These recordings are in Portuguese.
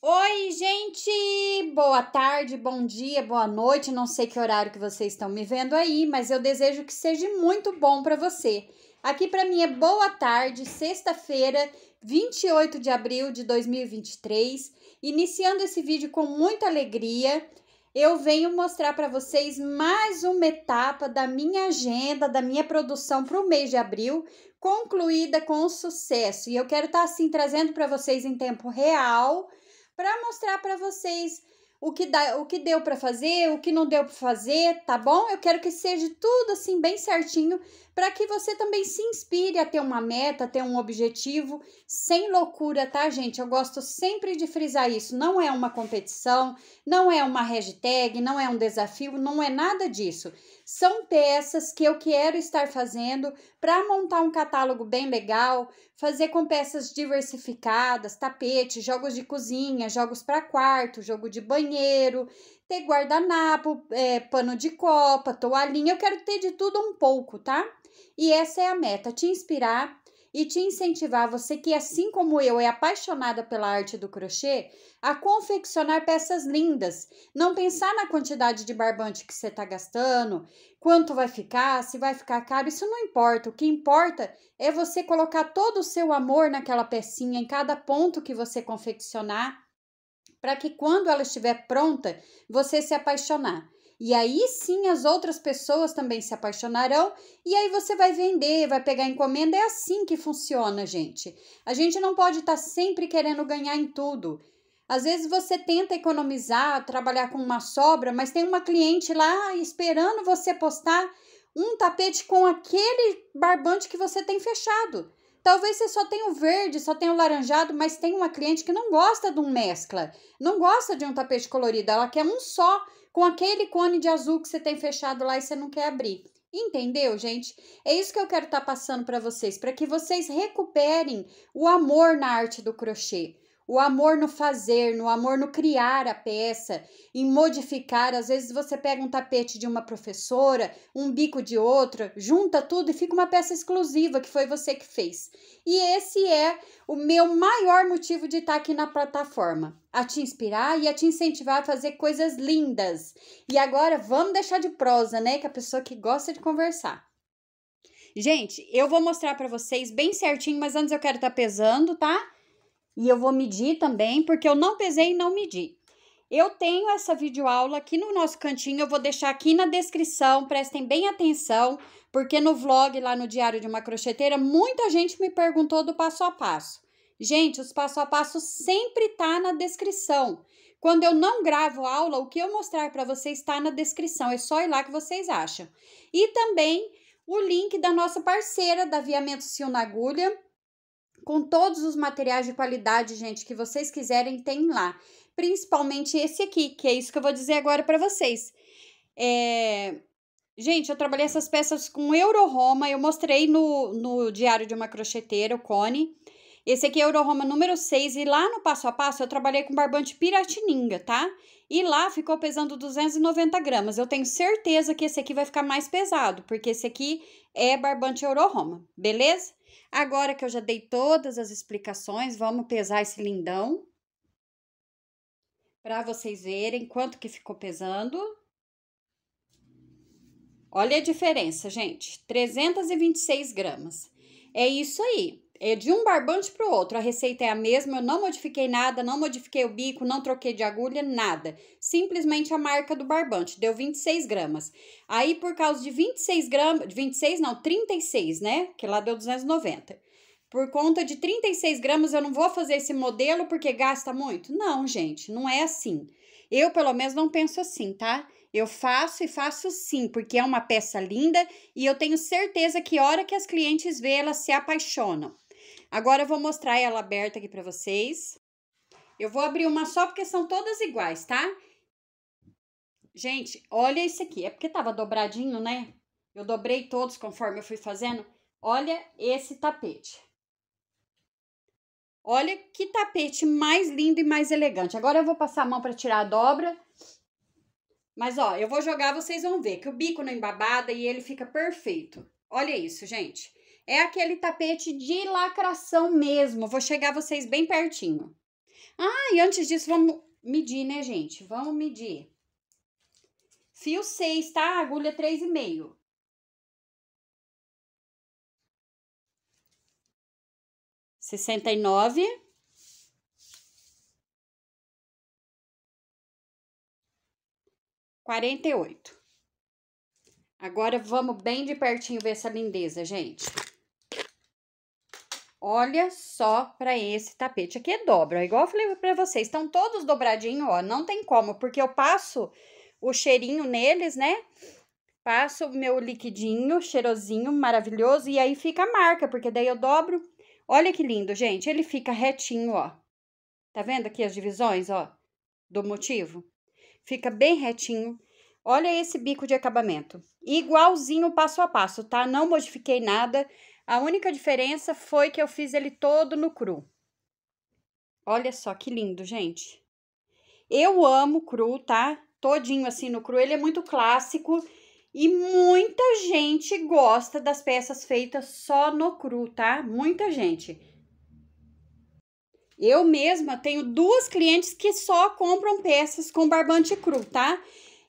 Oi, gente! Boa tarde, bom dia, boa noite. Não sei que horário que vocês estão me vendo aí, mas eu desejo que seja muito bom para você. Aqui para mim é boa tarde, sexta-feira, 28 de abril de 2023. Iniciando esse vídeo com muita alegria, eu venho mostrar para vocês mais uma etapa da minha agenda, da minha produção para o mês de abril, concluída com sucesso. E eu quero estar tá, assim trazendo para vocês em tempo real para mostrar para vocês o que, dá, o que deu para fazer, o que não deu para fazer, tá bom? Eu quero que seja tudo assim bem certinho para que você também se inspire a ter uma meta, a ter um objetivo, sem loucura, tá, gente? Eu gosto sempre de frisar isso. Não é uma competição, não é uma hashtag, não é um desafio, não é nada disso são peças que eu quero estar fazendo para montar um catálogo bem legal, fazer com peças diversificadas, tapete, jogos de cozinha, jogos para quarto, jogo de banheiro, ter guardanapo, é, pano de copa, toalhinha. Eu quero ter de tudo um pouco, tá? E essa é a meta: te inspirar e te incentivar, você que assim como eu é apaixonada pela arte do crochê, a confeccionar peças lindas. Não pensar na quantidade de barbante que você está gastando, quanto vai ficar, se vai ficar caro, isso não importa. O que importa é você colocar todo o seu amor naquela pecinha, em cada ponto que você confeccionar, para que quando ela estiver pronta, você se apaixonar. E aí sim as outras pessoas também se apaixonarão e aí você vai vender, vai pegar encomenda. É assim que funciona, gente. A gente não pode estar tá sempre querendo ganhar em tudo. Às vezes você tenta economizar, trabalhar com uma sobra, mas tem uma cliente lá esperando você postar um tapete com aquele barbante que você tem fechado. Talvez você só tenha o verde, só tenha o laranjado, mas tem uma cliente que não gosta de um mescla, não gosta de um tapete colorido, ela quer um só com aquele cone de azul que você tem fechado lá e você não quer abrir. Entendeu, gente? É isso que eu quero estar tá passando para vocês, para que vocês recuperem o amor na arte do crochê o amor no fazer, no amor no criar a peça, em modificar. Às vezes você pega um tapete de uma professora, um bico de outra, junta tudo e fica uma peça exclusiva que foi você que fez. E esse é o meu maior motivo de estar tá aqui na plataforma, a te inspirar e a te incentivar a fazer coisas lindas. E agora vamos deixar de prosa, né, que é a pessoa que gosta de conversar. Gente, eu vou mostrar para vocês bem certinho, mas antes eu quero estar tá pesando, tá? E eu vou medir também, porque eu não pesei e não medi. Eu tenho essa videoaula aqui no nosso cantinho, eu vou deixar aqui na descrição, prestem bem atenção, porque no vlog lá no Diário de uma Crocheteira, muita gente me perguntou do passo a passo. Gente, os passo a passo sempre tá na descrição. Quando eu não gravo aula, o que eu mostrar para vocês está na descrição, é só ir lá que vocês acham. E também o link da nossa parceira da Aviamento Sil na Agulha, com todos os materiais de qualidade, gente, que vocês quiserem, tem lá. Principalmente esse aqui, que é isso que eu vou dizer agora para vocês. É... Gente, eu trabalhei essas peças com Euroroma, eu mostrei no, no Diário de uma Crocheteira, o Cone. Esse aqui é Euroroma número 6 e lá no passo a passo eu trabalhei com barbante piratininga, tá? E lá ficou pesando 290 gramas. Eu tenho certeza que esse aqui vai ficar mais pesado, porque esse aqui é barbante Euroroma, beleza? Agora que eu já dei todas as explicações, vamos pesar esse lindão. Para vocês verem quanto que ficou pesando. Olha a diferença, gente. 326 gramas. É isso aí é de um barbante para o outro. A receita é a mesma, eu não modifiquei nada, não modifiquei o bico, não troquei de agulha, nada. Simplesmente a marca do barbante, deu 26 gramas. Aí, por causa de 26 gramas, 26 não, 36, né? Que lá deu 290. Por conta de 36 gramas, eu não vou fazer esse modelo porque gasta muito? Não, gente, não é assim. Eu, pelo menos, não penso assim, tá? Eu faço e faço sim, porque é uma peça linda e eu tenho certeza que hora que as clientes vê, elas se apaixonam. Agora eu vou mostrar ela aberta aqui para vocês. Eu vou abrir uma só porque são todas iguais, tá? Gente, olha isso aqui. É porque tava dobradinho, né? Eu dobrei todos conforme eu fui fazendo. Olha esse tapete. Olha que tapete mais lindo e mais elegante. Agora eu vou passar a mão para tirar a dobra. Mas, ó, eu vou jogar, vocês vão ver que o bico não embabada e ele fica perfeito. Olha isso, gente. É aquele tapete de lacração mesmo. Vou chegar vocês bem pertinho. Ah, e antes disso, vamos medir, né, gente? Vamos medir. Fio 6, tá? Agulha 3,5. Sessenta e nove. Quarenta e oito. Agora vamos bem de pertinho ver essa lindeza, gente. Olha só para esse tapete aqui, é dobra, igual eu falei para vocês, estão todos dobradinhos, ó, não tem como, porque eu passo o cheirinho neles, né? Passo meu liquidinho, cheirosinho, maravilhoso, e aí fica a marca, porque daí eu dobro. Olha que lindo, gente, ele fica retinho, ó. Tá vendo aqui as divisões, ó, do motivo? Fica bem retinho. Olha esse bico de acabamento. Igualzinho passo a passo, tá? Não modifiquei nada. A única diferença foi que eu fiz ele todo no cru. Olha só que lindo, gente. Eu amo cru, tá? Todinho assim no cru. Ele é muito clássico e muita gente gosta das peças feitas só no cru, tá? Muita gente. Eu mesma tenho duas clientes que só compram peças com barbante cru, tá?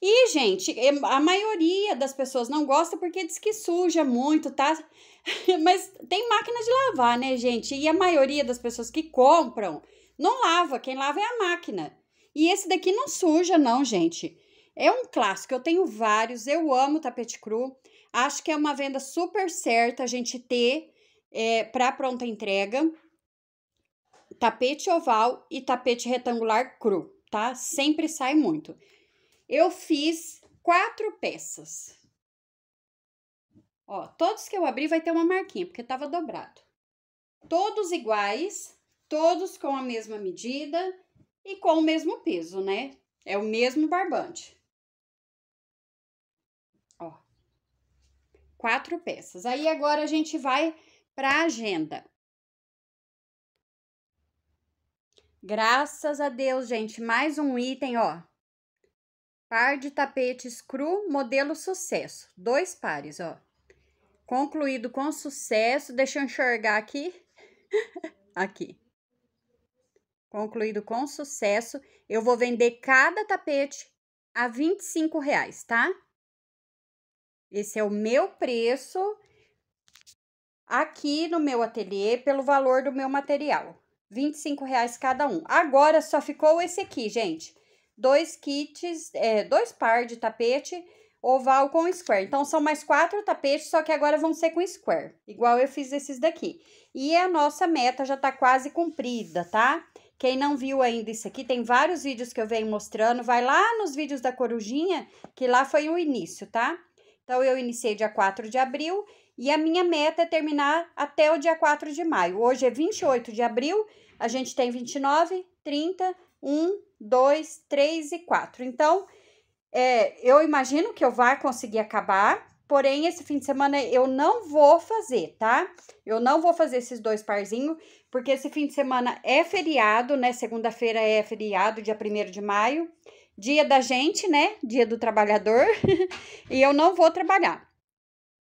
E, gente, é, a maioria das pessoas não gosta porque diz que suja muito, tá? Mas tem máquina de lavar, né, gente? E a maioria das pessoas que compram não lava, quem lava é a máquina. E esse daqui não suja, não, gente. É um clássico, eu tenho vários, eu amo tapete cru. Acho que é uma venda super certa a gente ter é, para pronta entrega. Tapete oval e tapete retangular cru, tá? Sempre sai muito eu fiz quatro peças. Ó, todos que eu abri vai ter uma marquinha, porque tava dobrado. Todos iguais, todos com a mesma medida e com o mesmo peso, né? É o mesmo barbante. Ó, quatro peças. Aí agora a gente vai para a agenda. Graças a Deus, gente, mais um item, ó, Par de tapetes cru, modelo sucesso. Dois pares, ó. Concluído com sucesso. Deixa eu enxergar aqui. aqui. Concluído com sucesso. Eu vou vender cada tapete a 25 reais, tá? Esse é o meu preço aqui no meu ateliê pelo valor do meu material. 25 reais cada um. Agora só ficou esse aqui, gente dois kits, é, dois par de tapete oval com square. Então, são mais quatro tapetes, só que agora vão ser com square, igual eu fiz esses daqui. E a nossa meta já tá quase cumprida, tá? Quem não viu ainda isso aqui, tem vários vídeos que eu venho mostrando, vai lá nos vídeos da Corujinha, que lá foi o início, tá? Então, eu iniciei dia 4 de abril e a minha meta é terminar até o dia 4 de maio. Hoje é 28 de abril a gente tem 29, 30, 1, 2, 3 e 4. Então, é, eu imagino que eu vá conseguir acabar, porém, esse fim de semana eu não vou fazer, tá? Eu não vou fazer esses dois parzinhos, porque esse fim de semana é feriado, né? Segunda-feira é feriado, dia 1 de maio. Dia da gente, né? Dia do trabalhador. e eu não vou trabalhar.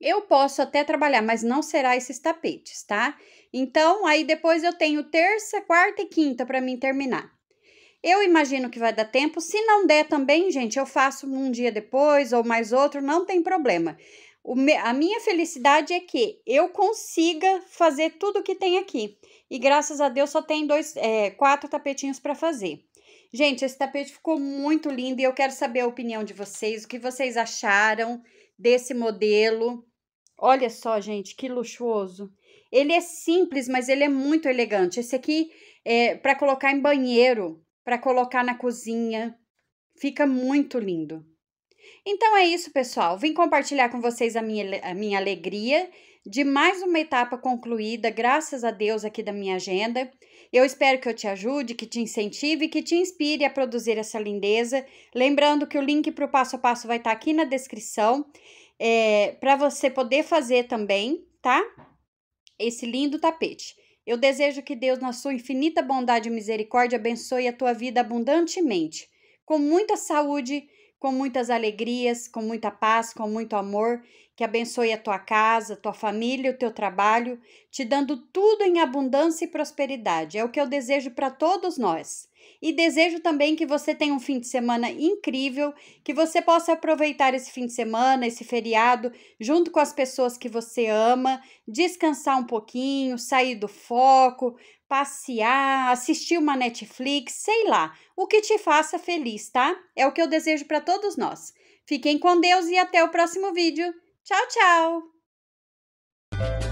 Eu posso até trabalhar, mas não será esses tapetes, tá? Então, aí depois eu tenho terça, quarta e quinta para mim terminar. Eu imagino que vai dar tempo. Se não der também, gente, eu faço um dia depois ou mais outro, não tem problema. Me, a minha felicidade é que eu consiga fazer tudo que tem aqui. E graças a Deus só tem dois, é, quatro tapetinhos para fazer. Gente, esse tapete ficou muito lindo e eu quero saber a opinião de vocês, o que vocês acharam desse modelo. Olha só, gente, que luxuoso. Ele é simples, mas ele é muito elegante. Esse aqui é para colocar em banheiro, para colocar na cozinha. Fica muito lindo. Então é isso, pessoal. Vim compartilhar com vocês a minha, a minha alegria de mais uma etapa concluída, graças a Deus, aqui da minha agenda. Eu espero que eu te ajude, que te incentive e que te inspire a produzir essa lindeza. Lembrando que o link para o passo a passo vai estar tá aqui na descrição, é, para você poder fazer também, tá? Esse lindo tapete. Eu desejo que Deus, na sua infinita bondade e misericórdia, abençoe a tua vida abundantemente, com muita saúde com muitas alegrias, com muita paz, com muito amor, que abençoe a tua casa, tua família, o teu trabalho, te dando tudo em abundância e prosperidade. É o que eu desejo para todos nós. E desejo também que você tenha um fim de semana incrível, que você possa aproveitar esse fim de semana, esse feriado, junto com as pessoas que você ama, descansar um pouquinho, sair do foco, passear, assistir uma Netflix, sei lá, o que te faça feliz, tá? É o que eu desejo para todos nós. Fiquem com Deus e até o próximo vídeo. Tchau, tchau!